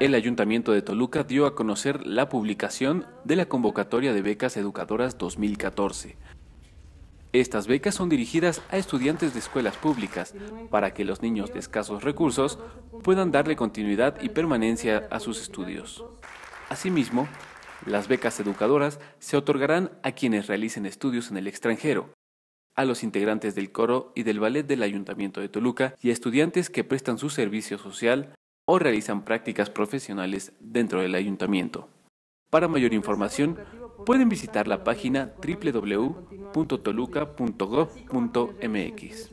El Ayuntamiento de Toluca dio a conocer la publicación de la convocatoria de becas educadoras 2014. Estas becas son dirigidas a estudiantes de escuelas públicas para que los niños de escasos recursos puedan darle continuidad y permanencia a sus estudios. Asimismo, las becas educadoras se otorgarán a quienes realicen estudios en el extranjero, a los integrantes del coro y del ballet del Ayuntamiento de Toluca y a estudiantes que prestan su servicio social o realizan prácticas profesionales dentro del ayuntamiento. Para mayor información, pueden visitar la página www.toluca.gov.mx.